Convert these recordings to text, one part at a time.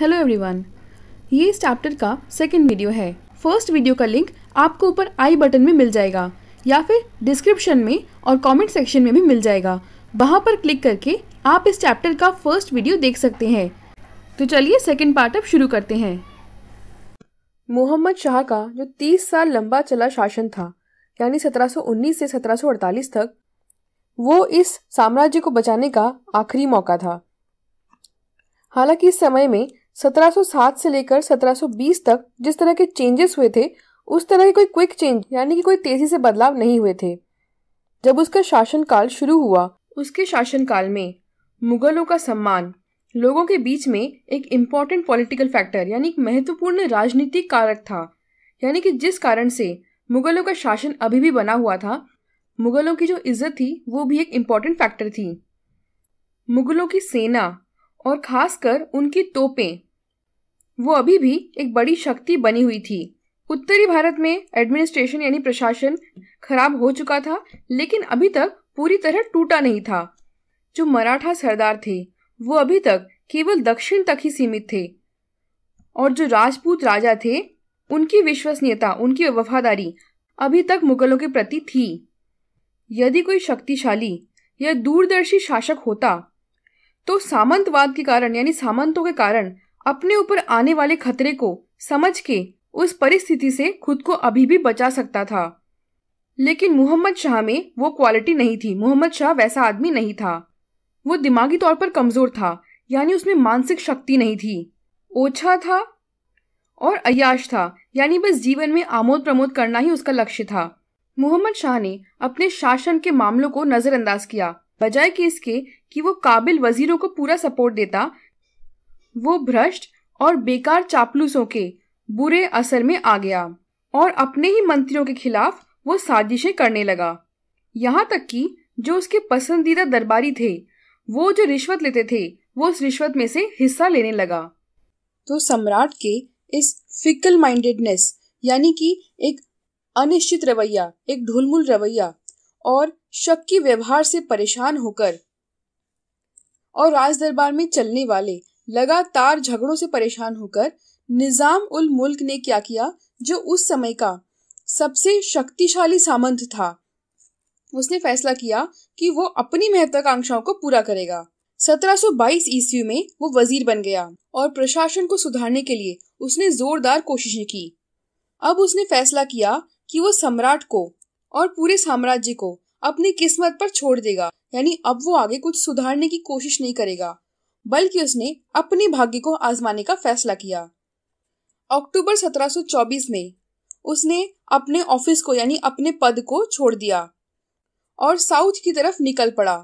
Hello everyone ये इस chapter का सेकंड वीडियो है फर्स्ट वीडियो का लिंक आपको ऊपर आई बटन में मिल जाएगा या फिर डिस्क्रिप्शन में और कमेंट सेक्शन में भी मिल जाएगा वहाँ पर क्लिक करके आप इस चैप्टर का फर्स्ट वीडियो देख सकते हैं तो चलिए सेकेंड पार्ट अब शुरू करते हैं मोहम्मद शाह का जो तीस साल लंबा चला शासन था यानी सत्रह से सत्रह तक वो इस साम्राज्य को बचाने का आखिरी मौका था हालांकि इस समय में 1707 से लेकर 1720 तक जिस तरह के चेंजेस हुए थे उस तरह के कोई क्विक चेंज यानी कि कोई तेजी से बदलाव नहीं हुए थे जब उसका शासनकाल शुरू हुआ उसके शासनकाल में मुगलों का सम्मान लोगों के बीच में एक इम्पॉर्टेंट पॉलिटिकल फैक्टर यानी एक महत्वपूर्ण राजनीतिक कारक था यानी कि जिस कारण से मुगलों का शासन अभी भी बना हुआ था मुगलों की जो इज्जत थी वो भी एक इम्पॉर्टेंट फैक्टर थी मुगलों की सेना और खासकर उनकी तोपें वो अभी भी एक बड़ी शक्ति बनी हुई थी उत्तरी भारत में एडमिनिस्ट्रेशन यानी प्रशासन खराब हो चुका था लेकिन अभी तक पूरी तरह टूटा नहीं था जो मराठा सरदार थे वो अभी तक केवल दक्षिण तक ही सीमित थे और जो राजपूत राजा थे उनकी विश्वसनीयता उनकी वफादारी अभी तक मुगलों के प्रति थी यदि कोई शक्तिशाली या दूरदर्शी शासक होता तो सामंतवाद के कारण यानी सामंतों के कारण अपने ऊपर आने वाले खतरे को समझ के उस परिस्थिति से खुद को अभी भी बचा सकता था लेकिन मोहम्मद शाह में वो क्वालिटी नहीं थी मोहम्मद शाह वैसा आदमी नहीं था वो दिमागी तौर पर कमजोर था यानी उसमें मानसिक शक्ति नहीं थी ओछा था और अयाश था यानी बस जीवन में आमोद प्रमोद करना ही उसका लक्ष्य था मोहम्मद शाह ने अपने शासन के मामलों को नजरअंदाज किया बजाय कि इसके कि वो काबिल वजीरों को पूरा सपोर्ट देता वो भ्रष्ट और बेकार चापलूसों के बुरे असर में आ गया और अपने ही मंत्रियों के खिलाफ वो साजिशें करने लगा यहाँ तक कि जो उसके पसंदीदा दरबारी थे वो जो रिश्वत लेते थे वो उस रिश्वत में से हिस्सा लेने लगा तो सम्राट के इस फिकल माइंडेडनेस यानी कि एक अनिश्चित रवैया एक ढुलमुल रवैया और शक की व्यवहार से परेशान होकर और राज दरबार में चलने वाले लगातार झगड़ों से परेशान होकर निजाम उल मुल्क ने क्या किया जो उस समय का सबसे शक्तिशाली सामंत था उसने फैसला किया कि वो अपनी महत्वाकांक्षाओं को पूरा करेगा 1722 ईस्वी में वो वजीर बन गया और प्रशासन को सुधारने के लिए उसने जोरदार कोशिशें की अब उसने फैसला किया कि वो सम्राट को और पूरे साम्राज्य को अपनी किस्मत पर छोड़ देगा यानी अब वो आगे कुछ सुधारने की कोशिश नहीं करेगा बल्कि उसने अपने भाग्य को आजमाने का फैसला किया अक्टूबर 1724 में उसने अपने ऑफिस को यानी अपने पद को छोड़ दिया और साउथ की तरफ निकल पड़ा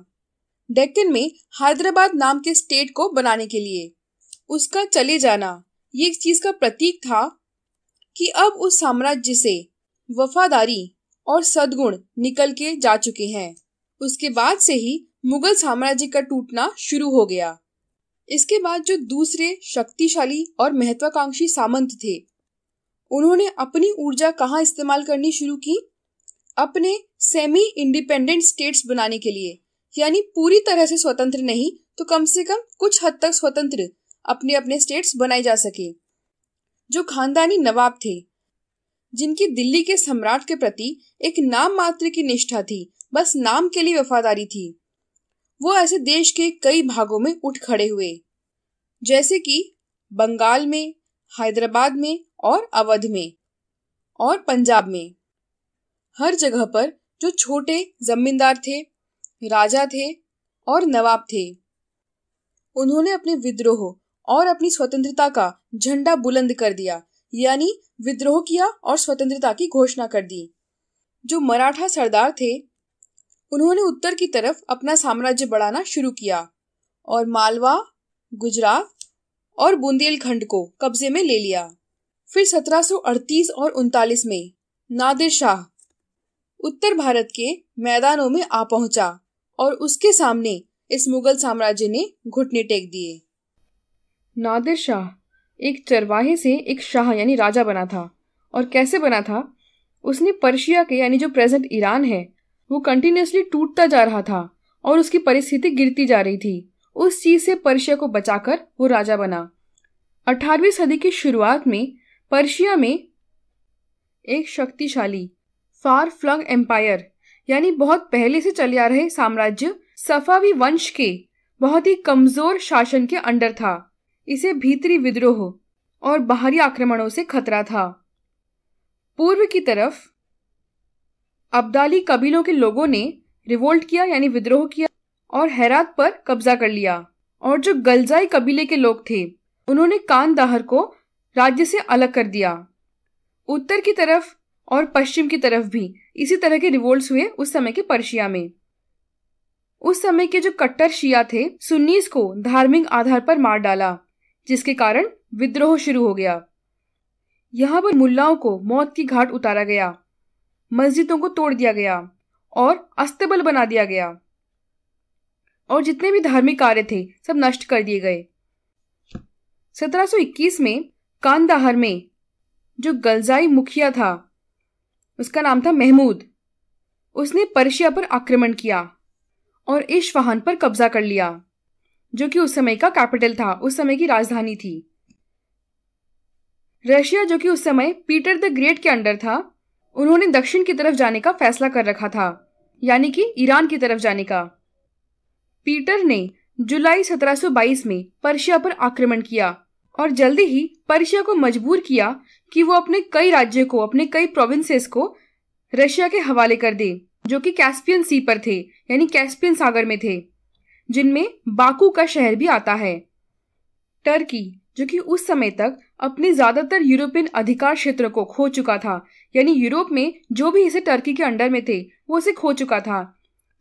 डेक्कन में हैदराबाद नाम के स्टेट को बनाने के लिए उसका चले जाना ये एक चीज का प्रतीक था कि अब उस साम्राज्य से वफादारी और सदगुण निकल के जा चुके हैं उसके बाद से ही मुगल साम्राज्य का टूटना शुरू हो गया इसके बाद जो दूसरे शक्तिशाली और महत्वाकांक्षी सामंत थे उन्होंने अपनी ऊर्जा कहाँ इस्तेमाल करनी शुरू की अपने सेमी इंडिपेंडेंट स्टेट्स बनाने के लिए यानी पूरी तरह से स्वतंत्र नहीं तो कम से कम कुछ हद तक स्वतंत्र अपने अपने स्टेट्स बनाए जा सके जो खानदानी नवाब थे जिनकी दिल्ली के सम्राट के प्रति एक नाम मात्र की निष्ठा थी बस नाम के लिए वफादारी थी वो ऐसे देश के कई भागों में उठ खड़े हुए जैसे कि बंगाल में हैदराबाद में और अवध में और पंजाब में हर जगह पर जो छोटे जमींदार थे राजा थे और नवाब थे उन्होंने अपने विद्रोह और अपनी स्वतंत्रता का झंडा बुलंद कर दिया यानी विद्रोह किया और स्वतंत्रता की घोषणा कर दी जो मराठा सरदार थे उन्होंने उत्तर की तरफ अपना साम्राज्य बढ़ाना शुरू किया और मालवा गुजरात और बुंदेलखंड को कब्जे में ले लिया फिर 1738 और उनतालीस में नादिर शाह उत्तर भारत के मैदानों में आ पहुंचा और उसके सामने इस मुगल साम्राज्य ने घुटने टेक दिए नादिर शाह एक चरवाहे से एक शाह यानी राजा बना था और कैसे बना था उसने पर्शिया के यानी जो प्रेजेंट ईरान है वो कंटिन्यूसली टूटता जा रहा था और उसकी परिस्थिति गिरती जा रही थी उस चीज से पर्शिया को बचाकर वो राजा बना 18वीं सदी की शुरुआत में पर्शिया में एक शक्तिशाली फार फ्लंग एम्पायर यानी बहुत पहले से चले आ रहे साम्राज्य सफावी वंश के बहुत ही कमजोर शासन के अंडर था इसे भीतरी विद्रोह और बाहरी आक्रमणों से खतरा था पूर्व की तरफ अब्दाली कबीलों के लोगों ने रिवोल्ट किया यानी विद्रोह किया और हैरात पर कब्जा कर लिया और जो गलजाई कबीले के लोग थे उन्होंने कान दाहर को राज्य से अलग कर दिया उत्तर की तरफ और पश्चिम की तरफ भी इसी तरह के रिवोल्ट हुए उस समय के पर्शिया में उस समय के जो कट्टर शिया थे सुन्नीस को धार्मिक आधार पर मार डाला जिसके कारण विद्रोह शुरू हो गया यहाँ पर मुल्लाओं को मौत की घाट उतारा गया मस्जिदों को तोड़ दिया गया और अस्तबल बना दिया गया और जितने भी धार्मिक कार्य थे सब नष्ट कर दिए गए 1721 में कानदाहर में जो गलजाई मुखिया था उसका नाम था महमूद उसने पर्शिया पर आक्रमण किया और इश्वाहान पर कब्जा कर लिया जो कि उस समय का कैपिटल था उस समय की राजधानी थी रशिया जो कि उस समय पीटर द ग्रेट के अंडर था उन्होंने दक्षिण की तरफ जाने का फैसला कर रखा था यानी कि ईरान की तरफ जाने का पीटर ने जुलाई 1722 में पर्शिया पर आक्रमण किया और जल्दी ही पर्शिया को मजबूर किया कि वो अपने कई राज्य को अपने कई प्रोविंसेस को रशिया के हवाले कर दे जो कि कैस्पियन सी पर थे यानी कैस्पियन सागर में थे जिनमें बाकू का शहर भी आता है टर्की जो कि उस समय तक अपने ज्यादातर यूरोपियन अधिकार क्षेत्र को खो चुका था यानी यूरोप में जो भी इसे टर्की के अंडर में थे वो इसे खो चुका था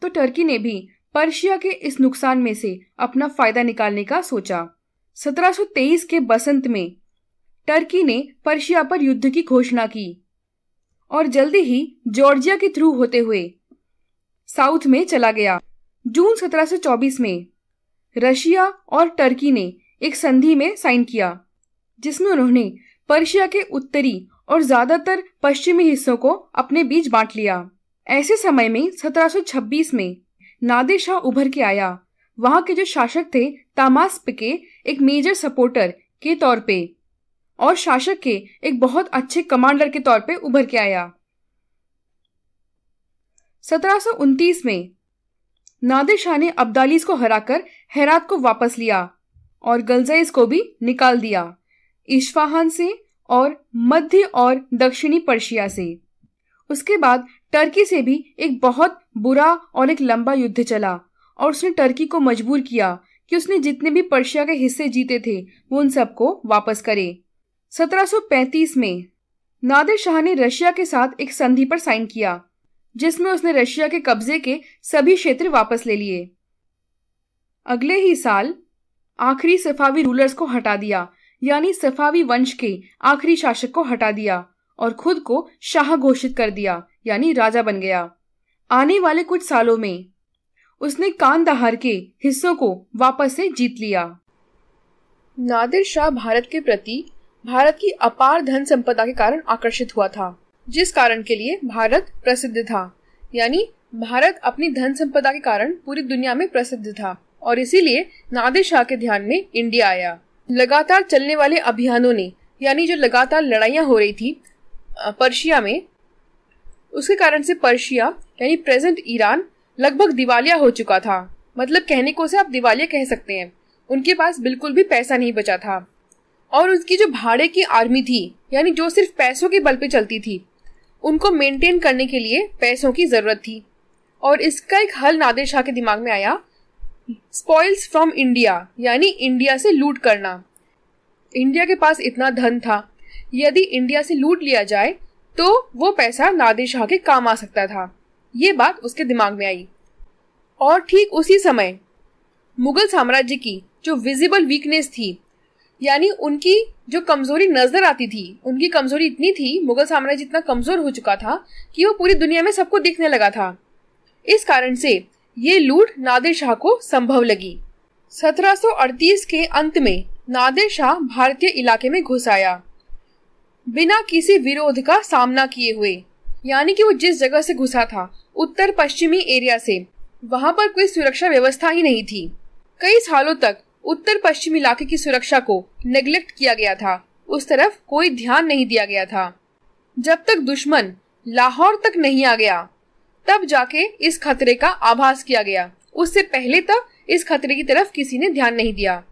तो टर्की ने भी पर्शिया के इस नुकसान में से अपना फायदा निकालने का सोचा 1723 के बसंत में टर्की ने पर्शिया पर युद्ध की घोषणा की और जल्दी ही जॉर्जिया के थ्रू होते हुए साउथ में चला गया जून 1724 में रशिया और टर्की ने एक संधि में साइन किया जिसमें उन्होंने पर्शिया के उत्तरी और ज्यादातर पश्चिमी हिस्सों को अपने बीच बांट लिया ऐसे समय में 1726 में नादिर शाह उभर के आया वहां के जो शासक थे तामास पिके एक मेजर सपोर्टर के तौर पे और शासक के एक बहुत अच्छे कमांडर के तौर पे उभर के आया 1729 में नादिर शाह ने अब्दालीस को हराकर हैरात को वापस लिया और गलजाइस को भी निकाल दिया इशफाहान से और मध्य और दक्षिणी पर्शिया से उसके बाद टर्की से भी एक बहुत बुरा और एक लंबा युद्ध चला और उसने टर्की को मजबूर किया कि उसने जितने भी पर्शिया के हिस्से जीते थे वो उन सबको वापस करे 1735 में नादिर शाह ने रशिया के साथ एक संधि पर साइन किया जिसमें उसने रशिया के कब्जे के सभी क्षेत्र वापस ले लिए अगले ही साल आखिरी सफावी रूलर्स को हटा दिया यानी सफावी वंश के आखिरी शासक को हटा दिया और खुद को शाह घोषित कर दिया यानी राजा बन गया आने वाले कुछ सालों में उसने कानदहार के हिस्सों को वापस से जीत लिया नादिर शाह भारत के प्रति भारत की अपार धन संपदा के कारण आकर्षित हुआ था जिस कारण के लिए भारत प्रसिद्ध था यानी भारत अपनी धन संपदा के कारण पूरी दुनिया में प्रसिद्ध था और इसीलिए नादिर शाह के ध्यान में इंडिया आया लगातार चलने वाले अभियानों ने यानी जो लगातार लड़ाइयां हो रही थी पर्शिया में उसके कारण से पर्शिया यानी प्रेजेंट ईरान लगभग दिवालिया हो चुका था मतलब कहने को से आप दिवालिया कह सकते हैं उनके पास बिल्कुल भी पैसा नहीं बचा था और उसकी जो भाड़े की आर्मी थी यानी जो सिर्फ पैसों के बल पे चलती थी उनको मेंटेन करने के लिए पैसों की ज़रूरत थी और इसका एक हल नादिर शाह के दिमाग में आया स्पॉइल्स फ्रॉम इंडिया यानी इंडिया से लूट करना इंडिया के पास इतना धन था यदि इंडिया से लूट लिया जाए तो वो पैसा नादिर शाह के काम आ सकता था ये बात उसके दिमाग में आई और ठीक उसी समय मुगल साम्राज्य की जो विजिबल वीकनेस थी यानी उनकी जो कमजोरी नजर आती थी उनकी कमजोरी इतनी थी मुगल साम्राज्य इतना कमजोर हो चुका था कि वो पूरी दुनिया में सबको दिखने लगा था इस कारण से ये लूट नादिर शाह को संभव लगी 1738 के अंत में नादिर शाह भारतीय इलाके में घुस आया बिना किसी विरोध का सामना किए हुए यानी कि वो जिस जगह से घुसा था उत्तर पश्चिमी एरिया से वहां पर कोई सुरक्षा व्यवस्था ही नहीं थी कई सालों तक उत्तर पश्चिम इलाके की सुरक्षा को नेग्लेक्ट किया गया था उस तरफ कोई ध्यान नहीं दिया गया था जब तक दुश्मन लाहौर तक नहीं आ गया तब जाके इस खतरे का आभास किया गया उससे पहले तक इस खतरे की तरफ किसी ने ध्यान नहीं दिया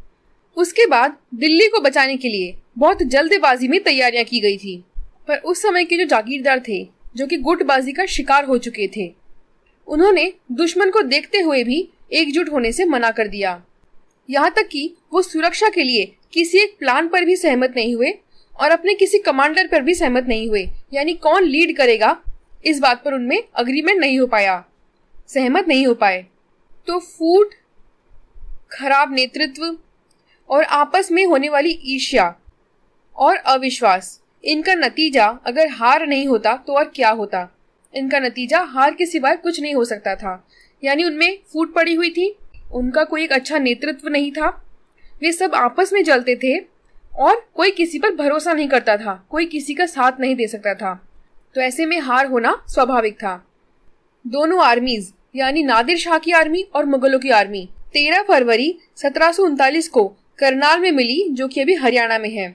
उसके बाद दिल्ली को बचाने के लिए बहुत जल्दबाजी में तैयारियां की गई थी पर उस समय के जो जागीरदार थे जो कि गुटबाजी का शिकार हो चुके थे उन्होंने दुश्मन को देखते हुए भी एकजुट होने से मना कर दिया यहाँ तक कि वो सुरक्षा के लिए किसी एक प्लान पर भी सहमत नहीं हुए और अपने किसी कमांडर पर भी सहमत नहीं हुए यानी कौन लीड करेगा इस बात पर उनमें अग्रीमेंट नहीं हो पाया सहमत नहीं हो पाए तो फूट खराब नेतृत्व और आपस में होने वाली ईर्ष्या और अविश्वास इनका नतीजा अगर हार नहीं होता तो और क्या होता इनका नतीजा हार के सिवाय कुछ नहीं हो सकता था यानी उनमें फूट पड़ी हुई थी उनका कोई एक अच्छा नेतृत्व नहीं था वे सब आपस में जलते थे और कोई किसी पर भरोसा नहीं करता था कोई किसी का साथ नहीं दे सकता था तो ऐसे में हार होना स्वाभाविक था दोनों आर्मीज यानी नादिर शाह की आर्मी और मुगलों की आर्मी 13 फरवरी सत्रह को करनाल में मिली जो कि अभी हरियाणा में है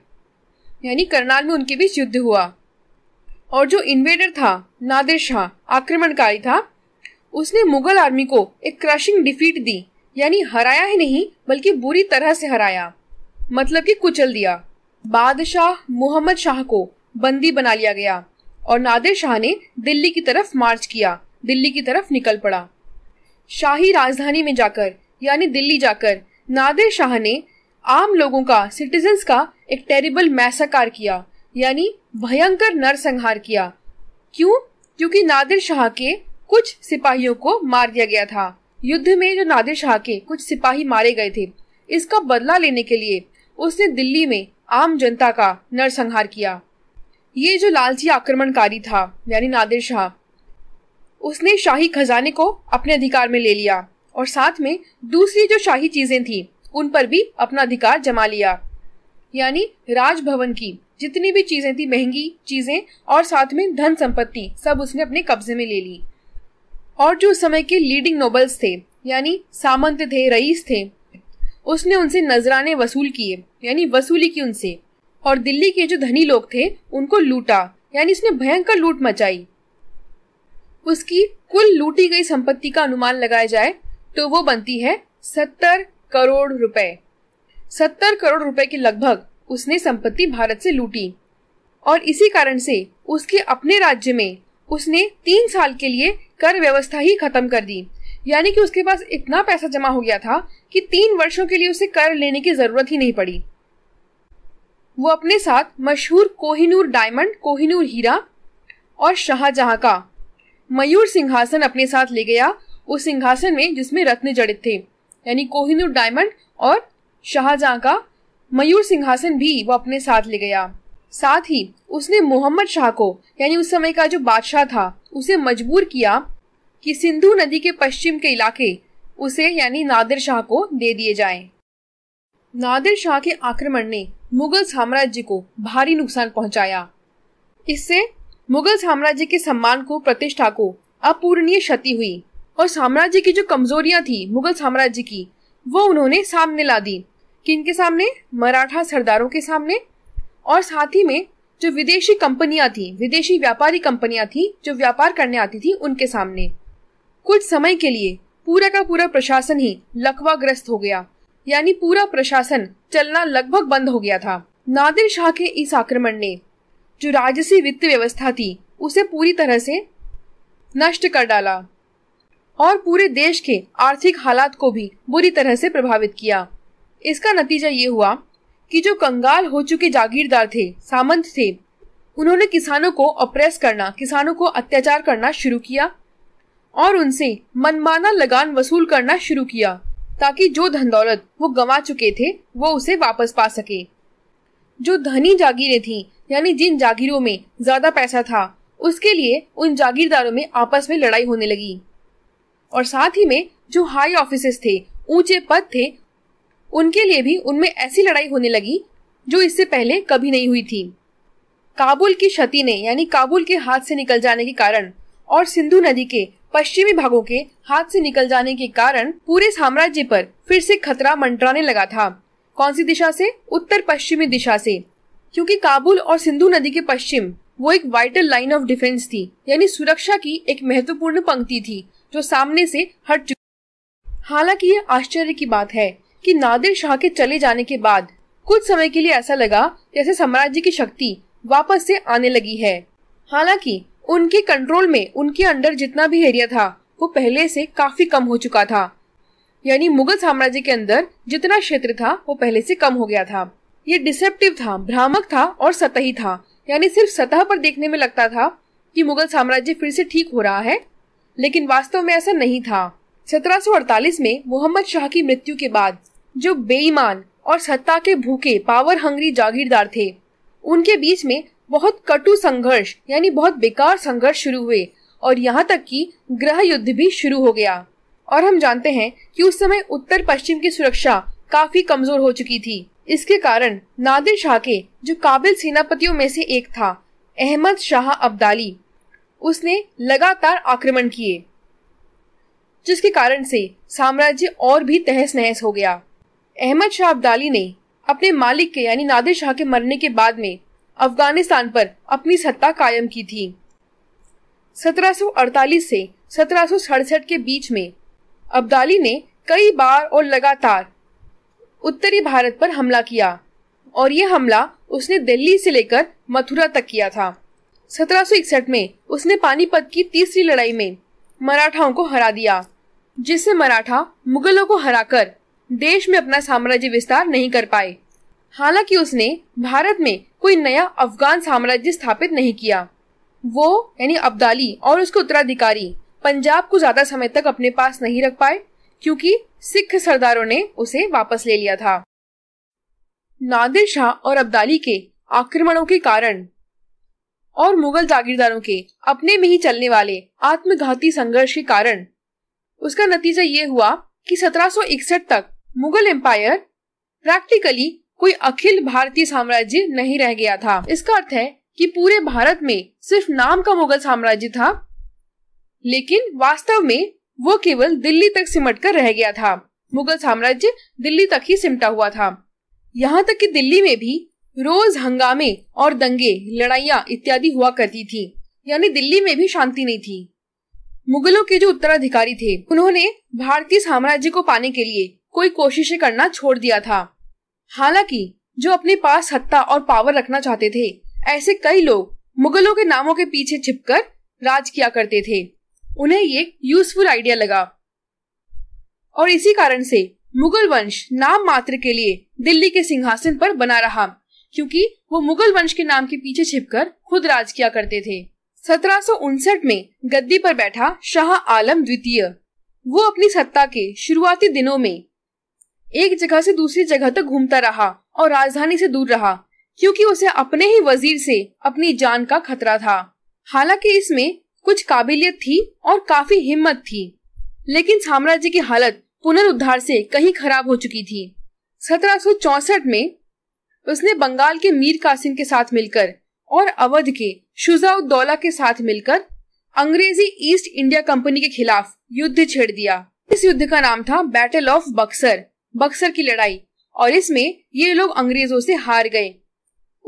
यानी करनाल में उनके बीच युद्ध हुआ और जो इन्वेडर था नादिर शाह आक्रमणकारी था उसने मुगल आर्मी को एक क्रशिंग डिफीट दी यानी हराया ही नहीं बल्कि बुरी तरह से हराया मतलब कि कुचल दिया बादशाह मोहम्मद शाह को बंदी बना लिया गया और नादिर शाह ने दिल्ली की तरफ मार्च किया दिल्ली की तरफ निकल पड़ा शाही राजधानी में जाकर यानी दिल्ली जाकर नादिर शाह ने आम लोगों का सिटीजन का एक टेरिबल मैसाकार किया यानी भयंकर नरसंहार किया क्यों क्योंकि नादिर शाह के कुछ सिपाहियों को मार दिया गया था युद्ध में जो नादिर शाह के कुछ सिपाही मारे गए थे इसका बदला लेने के लिए उसने दिल्ली में आम जनता का नरसंहार किया ये जो लालची आक्रमणकारी था यानी नादिर शाह उसने शाही खजाने को अपने अधिकार में ले लिया और साथ में दूसरी जो शाही चीजें थी उन पर भी अपना अधिकार जमा लिया यानी राजभवन की जितनी भी चीजें थी महंगी चीजें और साथ में धन संपत्ति सब उसने अपने कब्जे में ले ली और जो उस समय के लीडिंग नोबल्स थे यानी सामंत थे रईस थे उसने उनसे नजराने वसूल किए यानी वसूली की उनसे और दिल्ली के जो धनी लोग थे उनको लूटा यानी इसने भयंकर लूट मचाई उसकी कुल लूटी गई संपत्ति का अनुमान लगाया जाए तो वो बनती है सत्तर करोड़ रुपए सत्तर करोड़ रुपए के लगभग उसने संपत्ति भारत से लूटी और इसी कारण से उसके अपने राज्य में उसने तीन साल के लिए कर व्यवस्था ही खत्म कर दी यानी कि उसके पास इतना पैसा जमा हो गया था कि तीन वर्षों के लिए उसे कर लेने की जरूरत ही नहीं पड़ी वो अपने साथ मशहूर कोहिनूर डायमंड कोहिनूर हीरा और शाहजहां का मयूर सिंहासन अपने साथ ले गया उस सिंहासन में जिसमें रत्न जड़ित थे यानी कोहिनूर डायमंड और शाहजहां का मयूर सिंहासन भी वो अपने साथ ले गया साथ ही उसने मोहम्मद शाह को यानी उस समय का जो बादशाह था उसे मजबूर किया कि सिंधु नदी के पश्चिम के इलाके उसे यानी नादिर शाह को दे दिए जाएं। नादिर शाह के आक्रमण ने मुगल साम्राज्य को भारी नुकसान पहुंचाया इससे मुगल साम्राज्य के सम्मान को प्रतिष्ठा को अपूर्णीय क्षति हुई और साम्राज्य की जो कमजोरियां थी मुगल साम्राज्य की वो उन्होंने सामने ला दी किन के सामने मराठा सरदारों के सामने और साथ ही में जो विदेशी कंपनियां थी विदेशी व्यापारी कंपनियां थी जो व्यापार करने आती थी उनके सामने कुछ समय के लिए पूरा का पूरा प्रशासन ही लकवाग्रस्त हो गया यानी पूरा प्रशासन चलना लगभग बंद हो गया था नादिर शाह के इस आक्रमण ने जो राजसी वित्त व्यवस्था थी उसे पूरी तरह से नष्ट कर डाला और पूरे देश के आर्थिक हालात को भी बुरी तरह से प्रभावित किया इसका नतीजा ये हुआ कि जो कंगाल हो चुके जागीरदार थे सामंत थे उन्होंने किसानों को अप्रेस करना किसानों को अत्याचार करना शुरू किया और उनसे मनमाना लगान वसूल करना शुरू किया ताकि जो धन दौलत वो गंवा चुके थे वो उसे वापस पा सके जो धनी जागीरें थीं यानी जिन जागीरों में ज्यादा पैसा था उसके लिए उन जागीरदारों में आपस में लड़ाई होने लगी और साथ ही में जो हाई ऑफिस थे ऊंचे पद थे उनके लिए भी उनमें ऐसी लड़ाई होने लगी जो इससे पहले कभी नहीं हुई थी काबुल की क्षति ने यानी काबुल के हाथ से निकल जाने के कारण और सिंधु नदी के पश्चिमी भागों के हाथ से निकल जाने के कारण पूरे साम्राज्य पर फिर से खतरा मंडराने लगा था कौन सी दिशा से उत्तर पश्चिमी दिशा से क्योंकि काबुल और सिंधु नदी के पश्चिम वो एक वाइटल लाइन ऑफ डिफेंस थी यानी सुरक्षा की एक महत्वपूर्ण पंक्ति थी जो सामने से हट चुकी हालांकि ये आश्चर्य की बात है कि नादिर शाह के चले जाने के बाद कुछ समय के लिए ऐसा लगा जैसे साम्राज्य की शक्ति वापस से आने लगी है हालांकि उनके कंट्रोल में उनके अंडर जितना भी एरिया था वो पहले से काफी कम हो चुका था यानी मुगल साम्राज्य के अंदर जितना क्षेत्र था वो पहले से कम हो गया था ये डिसेप्टिव था भ्रामक था और सतही था यानी सिर्फ सतह पर देखने में लगता था कि मुगल साम्राज्य फिर से ठीक हो रहा है लेकिन वास्तव में ऐसा नहीं था 1748 में मोहम्मद शाह की मृत्यु के बाद जो बेईमान और सत्ता के भूखे पावर हंगरी जागीरदार थे उनके बीच में बहुत कटु संघर्ष यानी बहुत बेकार संघर्ष शुरू हुए और यहाँ तक कि ग्रह युद्ध भी शुरू हो गया और हम जानते हैं कि उस समय उत्तर पश्चिम की सुरक्षा काफी कमजोर हो चुकी थी इसके कारण नादिर शाह के जो काबिल सेनापतियों में से एक था अहमद शाह अब्दाली उसने लगातार आक्रमण किए जिसके कारण से साम्राज्य और भी तहस नहस हो गया अहमद शाह अब्दाली ने अपने मालिक के यानी नादिर शाह के मरने के बाद में अफगानिस्तान पर अपनी सत्ता कायम की थी 1748 से सत्रह के बीच में अब्दाली ने कई बार और लगातार उत्तरी भारत पर हमला किया और यह हमला उसने दिल्ली से लेकर मथुरा तक किया था 1761 में उसने पानीपत की तीसरी लड़ाई में मराठाओं को हरा दिया जिससे मराठा मुगलों को हराकर देश में अपना साम्राज्य विस्तार नहीं कर पाए हालांकि उसने भारत में कोई नया अफगान साम्राज्य स्थापित नहीं किया वो यानी अब्दाली और उसके उत्तराधिकारी पंजाब को ज्यादा समय तक अपने पास नहीं रख पाए क्योंकि सिख सरदारों ने उसे वापस ले लिया था नादिर शाह और अब्दाली के आक्रमणों के कारण और मुगल जागीरदारों के अपने में ही चलने वाले आत्मघाती संघर्ष के कारण उसका नतीजा ये हुआ कि 1761 तक मुगल एम्पायर प्रैक्टिकली कोई अखिल भारतीय साम्राज्य नहीं रह गया था इसका अर्थ है कि पूरे भारत में सिर्फ नाम का मुगल साम्राज्य था लेकिन वास्तव में वो केवल दिल्ली तक सिमट कर रह गया था मुगल साम्राज्य दिल्ली तक ही सिमटा हुआ था यहाँ तक कि दिल्ली में भी रोज हंगामे और दंगे लड़ाइया इत्यादि हुआ करती थी यानी दिल्ली में भी शांति नहीं थी मुगलों के जो उत्तराधिकारी थे उन्होंने भारतीय साम्राज्य को पाने के लिए कोई कोशिशें करना छोड़ दिया था हालांकि जो अपने पास सत्ता और पावर रखना चाहते थे ऐसे कई लोग मुगलों के नामों के पीछे छिपकर राज किया करते थे उन्हें ये यूजफुल आइडिया लगा और इसी कारण से मुगल वंश नाम मात्र के लिए दिल्ली के सिंहासन पर बना रहा क्योंकि वो मुगल वंश के नाम के पीछे छिपकर खुद राज किया करते थे सत्रह में गद्दी पर बैठा शाह आलम द्वितीय वो अपनी सत्ता के शुरुआती दिनों में एक जगह से दूसरी जगह तक घूमता रहा और राजधानी से दूर रहा क्योंकि उसे अपने ही वजीर से अपनी जान का खतरा था हालांकि इसमें कुछ काबिलियत थी और काफी हिम्मत थी लेकिन साम्राज्य की हालत पुनरुद्धार से कहीं खराब हो चुकी थी 1764 में उसने बंगाल के मीर कासिम के साथ मिलकर और अवध के शुजाउद्दौला के साथ मिलकर अंग्रेजी ईस्ट इंडिया कंपनी के खिलाफ युद्ध छेड़ दिया इस युद्ध का नाम था बैटल ऑफ बक्सर बक्सर की लड़ाई और इसमें ये लोग अंग्रेजों से हार गए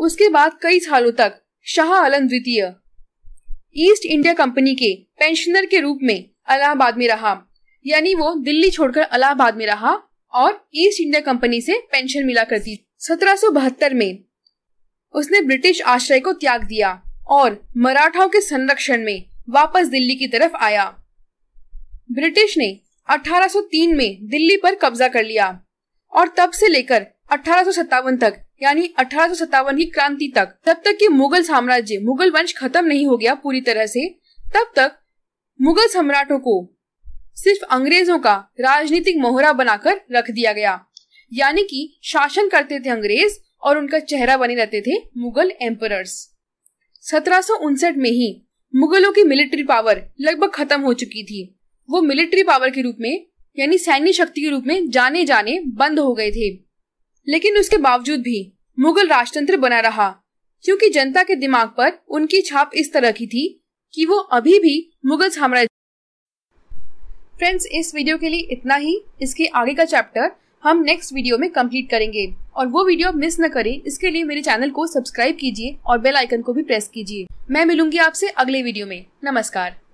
उसके बाद कई सालों तक शाह आलम द्वितीय ईस्ट इंडिया कंपनी के पेंशनर के रूप में अलाहाबाद में रहा यानी वो दिल्ली छोड़कर अलाहाबाद में रहा और ईस्ट इंडिया कंपनी से पेंशन मिला करती सत्रह में उसने ब्रिटिश आश्रय को त्याग दिया और मराठाओं के संरक्षण में वापस दिल्ली की तरफ आया ब्रिटिश ने 1803 में दिल्ली पर कब्जा कर लिया और तब से लेकर अठारह तक यानी अठारह की क्रांति तक तब तक कि मुगल साम्राज्य मुगल वंश खत्म नहीं हो गया पूरी तरह से तब तक मुगल सम्राटों को सिर्फ अंग्रेजों का राजनीतिक मोहरा बनाकर रख दिया गया यानी कि शासन करते थे अंग्रेज और उनका चेहरा बने रहते थे मुगल एम्पर सत्रह में ही मुगलों की मिलिट्री पावर लगभग खत्म हो चुकी थी वो मिलिट्री पावर के रूप में यानी सैन्य शक्ति के रूप में जाने जाने बंद हो गए थे लेकिन उसके बावजूद भी मुगल राजतंत्र बना रहा क्योंकि जनता के दिमाग पर उनकी छाप इस तरह की थी कि वो अभी भी मुगल साम्राज्य फ्रेंड्स इस वीडियो के लिए इतना ही इसके आगे का चैप्टर हम नेक्स्ट वीडियो में कंप्लीट करेंगे और वो वीडियो मिस न करें इसके लिए मेरे चैनल को सब्सक्राइब कीजिए और बेल आइकन को भी प्रेस कीजिए मैं मिलूंगी आपसे अगले वीडियो में नमस्कार